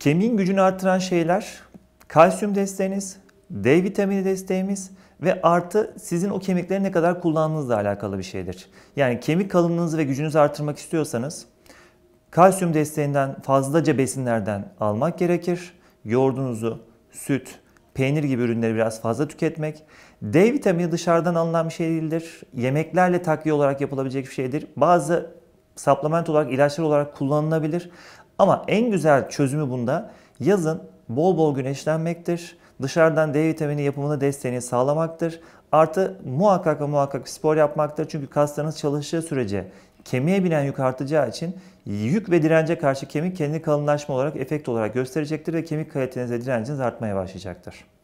Kemiğin gücünü artıran şeyler kalsiyum desteğiniz, D vitamini desteğimiz ve artı sizin o kemikleri ne kadar kullandığınızla alakalı bir şeydir. Yani kemik kalınlığınızı ve gücünüzü artırmak istiyorsanız kalsiyum desteğinden fazlaca besinlerden almak gerekir. Yoğurdunuzu, süt, peynir gibi ürünleri biraz fazla tüketmek. D vitamini dışarıdan alınan bir şey değildir. Yemeklerle takviye olarak yapılabilecek bir şeydir. Bazı supplement olarak, ilaçlar olarak kullanılabilir. Ama en güzel çözümü bunda yazın bol bol güneşlenmektir. Dışarıdan D vitamini yapımını desteğini sağlamaktır. Artı muhakkak muhakkak spor yapmaktır. Çünkü kaslarınız çalıştığı sürece kemiğe binen yük artacağı için yük ve dirence karşı kemik kendi kalınlaşma olarak efekt olarak gösterecektir ve kemik kaliteniz ve direnciniz artmaya başlayacaktır.